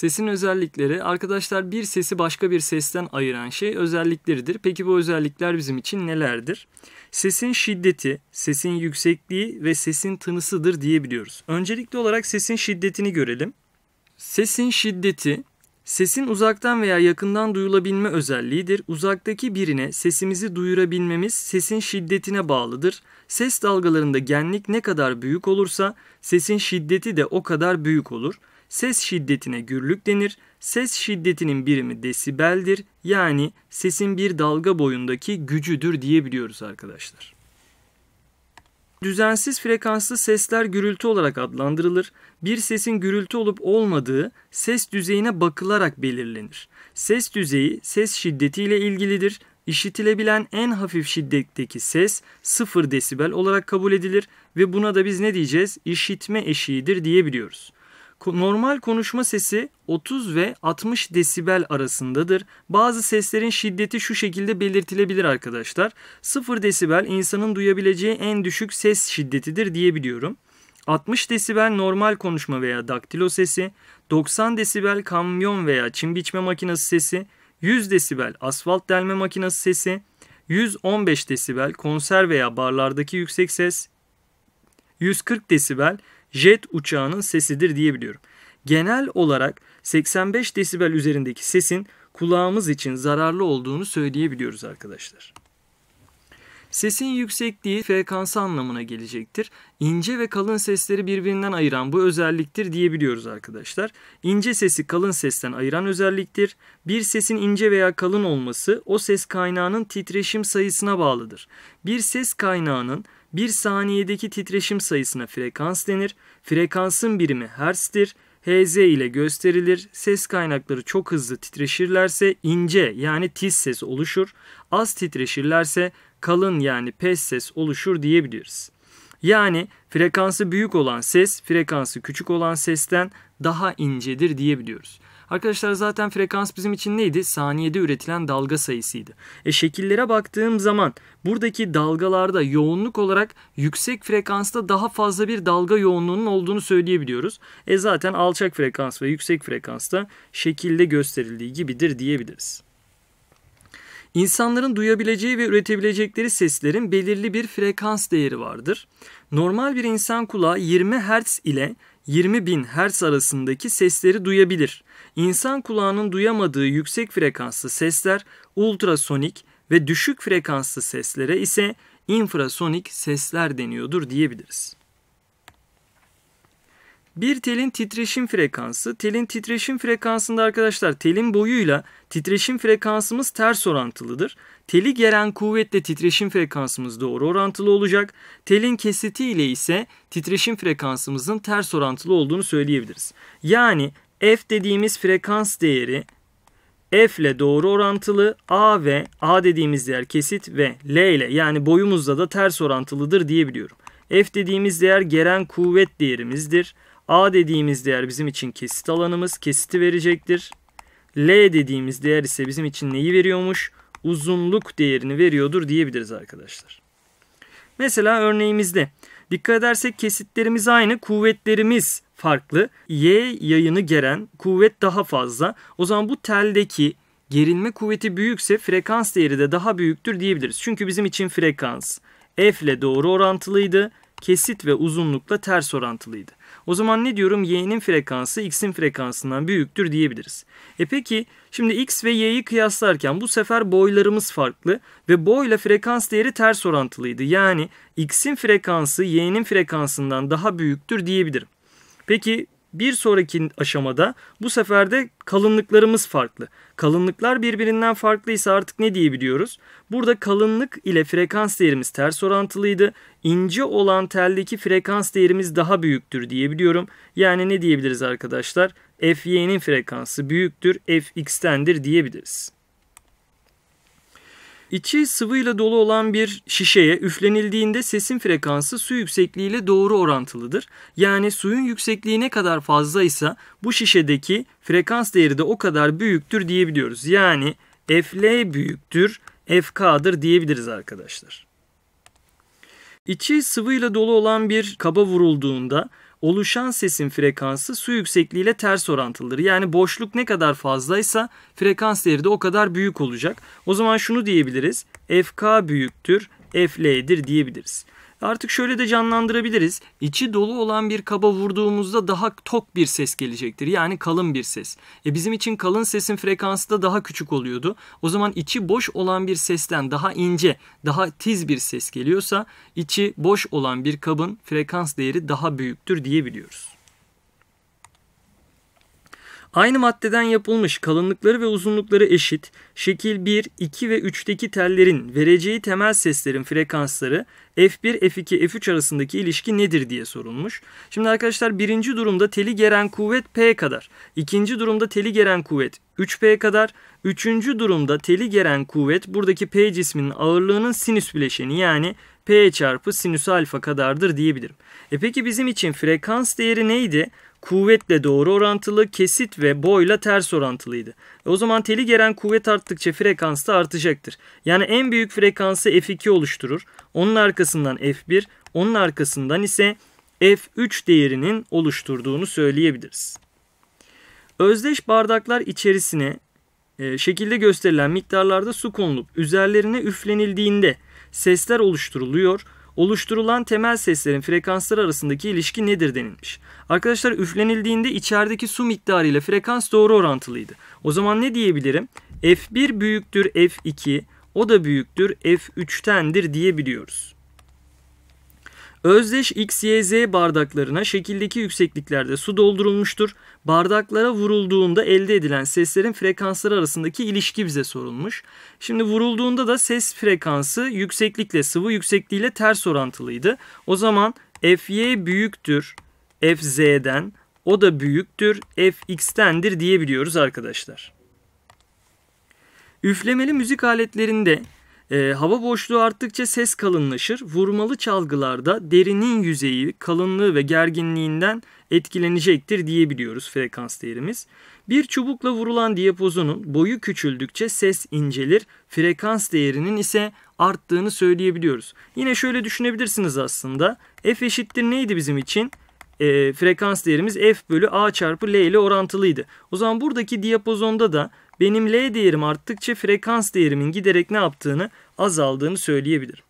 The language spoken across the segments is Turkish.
Sesin özellikleri arkadaşlar bir sesi başka bir sesten ayıran şey özellikleridir. Peki bu özellikler bizim için nelerdir? Sesin şiddeti, sesin yüksekliği ve sesin tınısıdır diyebiliyoruz. Öncelikli olarak sesin şiddetini görelim. Sesin şiddeti Sesin uzaktan veya yakından duyulabilme özelliğidir. Uzaktaki birine sesimizi duyurabilmemiz sesin şiddetine bağlıdır. Ses dalgalarında genlik ne kadar büyük olursa sesin şiddeti de o kadar büyük olur. Ses şiddetine gürlük denir. Ses şiddetinin birimi desibeldir. Yani sesin bir dalga boyundaki gücüdür diyebiliyoruz arkadaşlar düzensiz frekanslı sesler gürültü olarak adlandırılır. Bir sesin gürültü olup olmadığı ses düzeyine bakılarak belirlenir. Ses düzeyi ses şiddetiyle ilgilidir. İşitilebilen en hafif şiddetteki ses 0 desibel olarak kabul edilir ve buna da biz ne diyeceğiz? İşitme eşiğidir diyebiliyoruz. Normal konuşma sesi 30 ve 60 desibel arasındadır. Bazı seslerin şiddeti şu şekilde belirtilebilir arkadaşlar. 0 desibel insanın duyabileceği en düşük ses şiddetidir diyebiliyorum. 60 desibel normal konuşma veya daktilo sesi, 90 desibel kamyon veya çim biçme makinesi sesi, 100 desibel asfalt delme makinesi sesi, 115 desibel konser veya barlardaki yüksek ses, 140 desibel jet uçağının sesidir diyebiliyorum. Genel olarak 85 desibel üzerindeki sesin kulağımız için zararlı olduğunu söyleyebiliyoruz arkadaşlar. Sesin yüksekliği frekansı anlamına gelecektir. İnce ve kalın sesleri birbirinden ayıran bu özelliktir diyebiliyoruz arkadaşlar. İnce sesi kalın sesten ayıran özelliktir. Bir sesin ince veya kalın olması o ses kaynağının titreşim sayısına bağlıdır. Bir ses kaynağının bir saniyedeki titreşim sayısına frekans denir. Frekansın birimi hertz'tir. Hz ile gösterilir. Ses kaynakları çok hızlı titreşirlerse ince yani tiz ses oluşur. Az titreşirlerse kalın yani pes ses oluşur diyebiliriz. Yani frekansı büyük olan ses frekansı küçük olan sesten daha incedir diyebiliyoruz. Arkadaşlar zaten frekans bizim için neydi? Saniyede üretilen dalga sayısıydı. E şekillere baktığım zaman buradaki dalgalarda yoğunluk olarak yüksek frekansta daha fazla bir dalga yoğunluğunun olduğunu söyleyebiliyoruz. E zaten alçak frekans ve yüksek frekansta şekilde gösterildiği gibidir diyebiliriz. İnsanların duyabileceği ve üretebilecekleri seslerin belirli bir frekans değeri vardır. Normal bir insan kulağı 20 Hz ile 20 bin Hz arasındaki sesleri duyabilir. İnsan kulağının duyamadığı yüksek frekanslı sesler ultrasonik ve düşük frekanslı seslere ise infrasonik sesler deniyordur diyebiliriz. Bir telin titreşim frekansı. Telin titreşim frekansında arkadaşlar telin boyuyla titreşim frekansımız ters orantılıdır. Teli gelen kuvvetle titreşim frekansımız doğru orantılı olacak. Telin kesiti ile ise titreşim frekansımızın ters orantılı olduğunu söyleyebiliriz. Yani F dediğimiz frekans değeri F ile doğru orantılı A ve A dediğimiz değer kesit ve L ile yani boyumuzla da ters orantılıdır diyebiliyorum. F dediğimiz değer gelen kuvvet değerimizdir. A dediğimiz değer bizim için kesit alanımız. Kesiti verecektir. L dediğimiz değer ise bizim için neyi veriyormuş? Uzunluk değerini veriyordur diyebiliriz arkadaşlar. Mesela örneğimizde dikkat edersek kesitlerimiz aynı, kuvvetlerimiz farklı. Y yayını geren kuvvet daha fazla. O zaman bu teldeki gerilme kuvveti büyükse frekans değeri de daha büyüktür diyebiliriz. Çünkü bizim için frekans F ile doğru orantılıydı. Kesit ve uzunlukla ters orantılıydı. O zaman ne diyorum? Y'nin frekansı X'in frekansından büyüktür diyebiliriz. E peki şimdi X ve Y'yi kıyaslarken bu sefer boylarımız farklı ve boyla frekans değeri ters orantılıydı. Yani X'in frekansı Y'nin frekansından daha büyüktür diyebilirim. Peki bir sonraki aşamada bu sefer de kalınlıklarımız farklı. Kalınlıklar birbirinden farklıysa artık ne diyebiliyoruz? Burada kalınlık ile frekans değerimiz ters orantılıydı. İnce olan teldeki frekans değerimiz daha büyüktür diyebiliyorum. Yani ne diyebiliriz arkadaşlar? Fy'nin frekansı büyüktür, fx'tendir diyebiliriz. İçi sıvıyla dolu olan bir şişeye üflenildiğinde sesin frekansı su yüksekliğiyle doğru orantılıdır. Yani suyun yüksekliği ne kadar fazla ise bu şişedeki frekans değeri de o kadar büyüktür diyebiliyoruz. Yani FL büyüktür FK'dır diyebiliriz arkadaşlar. İçi sıvıyla dolu olan bir kaba vurulduğunda oluşan sesin frekansı su yüksekliğiyle ters orantılıdır. Yani boşluk ne kadar fazlaysa frekans değeri de o kadar büyük olacak. O zaman şunu diyebiliriz. FK büyüktür, FL'dir diyebiliriz. Artık şöyle de canlandırabiliriz. İçi dolu olan bir kaba vurduğumuzda daha tok bir ses gelecektir. Yani kalın bir ses. E bizim için kalın sesin frekansı da daha küçük oluyordu. O zaman içi boş olan bir sesten daha ince, daha tiz bir ses geliyorsa içi boş olan bir kabın frekans değeri daha büyüktür diyebiliyoruz. Aynı maddeden yapılmış kalınlıkları ve uzunlukları eşit şekil 1, 2 ve 3'teki tellerin vereceği temel seslerin frekansları F1, F2, F3 arasındaki ilişki nedir diye sorulmuş. Şimdi arkadaşlar birinci durumda teli geren kuvvet P kadar, ikinci durumda teli geren kuvvet 3P kadar, üçüncü durumda teli geren kuvvet buradaki P cisminin ağırlığının sinüs bileşeni yani P çarpı sinüs alfa kadardır diyebilirim. E peki bizim için frekans değeri neydi? kuvvetle doğru orantılı, kesit ve boyla ters orantılıydı. E, o zaman teli gelen kuvvet arttıkça frekans da artacaktır. Yani en büyük frekansı F2 oluşturur. Onun arkasından F1, onun arkasından ise F3 değerinin oluşturduğunu söyleyebiliriz. Özdeş bardaklar içerisine e, şekilde gösterilen miktarlarda su konulup üzerlerine üflenildiğinde sesler oluşturuluyor ve oluşturulan temel seslerin frekansları arasındaki ilişki nedir denilmiş. Arkadaşlar üflenildiğinde içerideki su miktarı ile frekans doğru orantılıydı. O zaman ne diyebilirim? F1 büyüktür F2, o da büyüktür F3'tendir diyebiliyoruz. Özdeş XYZ bardaklarına şekildeki yüksekliklerde su doldurulmuştur. Bardaklara vurulduğunda elde edilen seslerin frekansları arasındaki ilişki bize sorulmuş. Şimdi vurulduğunda da ses frekansı yükseklikle sıvı yüksekliğiyle ters orantılıydı. O zaman Fy büyüktür Fz'den o da büyüktür Fx'tendir diyebiliyoruz arkadaşlar. Üflemeli müzik aletlerinde e, hava boşluğu arttıkça ses kalınlaşır. Vurmalı çalgılarda derinin yüzeyi, kalınlığı ve gerginliğinden etkilenecektir diyebiliyoruz frekans değerimiz. Bir çubukla vurulan diyapozonun boyu küçüldükçe ses incelir, frekans değerinin ise arttığını söyleyebiliyoruz. Yine şöyle düşünebilirsiniz aslında. F eşittir neydi bizim için? e, frekans değerimiz f bölü a çarpı l ile orantılıydı. O zaman buradaki diyapozonda da benim l değerim arttıkça frekans değerimin giderek ne yaptığını azaldığını söyleyebilirim.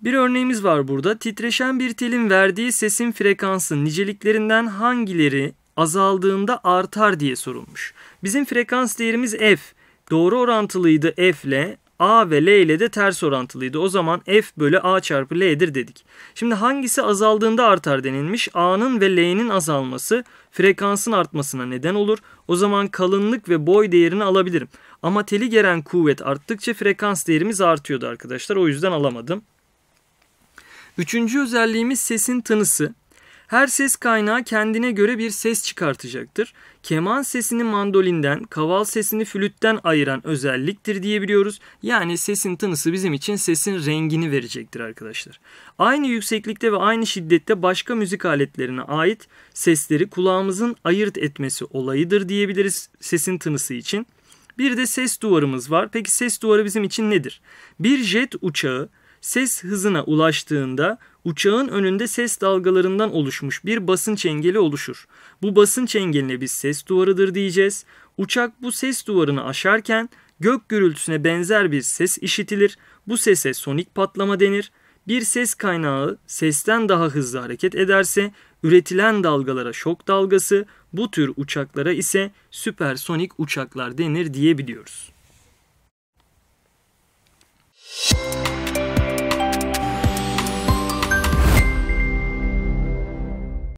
Bir örneğimiz var burada. Titreşen bir telin verdiği sesin frekansı niceliklerinden hangileri azaldığında artar diye sorulmuş. Bizim frekans değerimiz f. Doğru orantılıydı f ile A ve L ile de ters orantılıydı. O zaman F bölü A çarpı L'dir dedik. Şimdi hangisi azaldığında artar denilmiş? A'nın ve L'nin azalması frekansın artmasına neden olur. O zaman kalınlık ve boy değerini alabilirim. Ama teli gelen kuvvet arttıkça frekans değerimiz artıyordu arkadaşlar. O yüzden alamadım. Üçüncü özelliğimiz sesin tınısı. Her ses kaynağı kendine göre bir ses çıkartacaktır. Keman sesini mandolinden, kaval sesini flütten ayıran özelliktir diyebiliyoruz. Yani sesin tınısı bizim için sesin rengini verecektir arkadaşlar. Aynı yükseklikte ve aynı şiddette başka müzik aletlerine ait sesleri kulağımızın ayırt etmesi olayıdır diyebiliriz sesin tınısı için. Bir de ses duvarımız var. Peki ses duvarı bizim için nedir? Bir jet uçağı ses hızına ulaştığında uçağın önünde ses dalgalarından oluşmuş bir basınç engeli oluşur. Bu basınç engeline biz ses duvarıdır diyeceğiz. Uçak bu ses duvarını aşarken gök gürültüsüne benzer bir ses işitilir. Bu sese sonik patlama denir. Bir ses kaynağı sesten daha hızlı hareket ederse üretilen dalgalara şok dalgası, bu tür uçaklara ise süpersonik uçaklar denir diyebiliyoruz. Müzik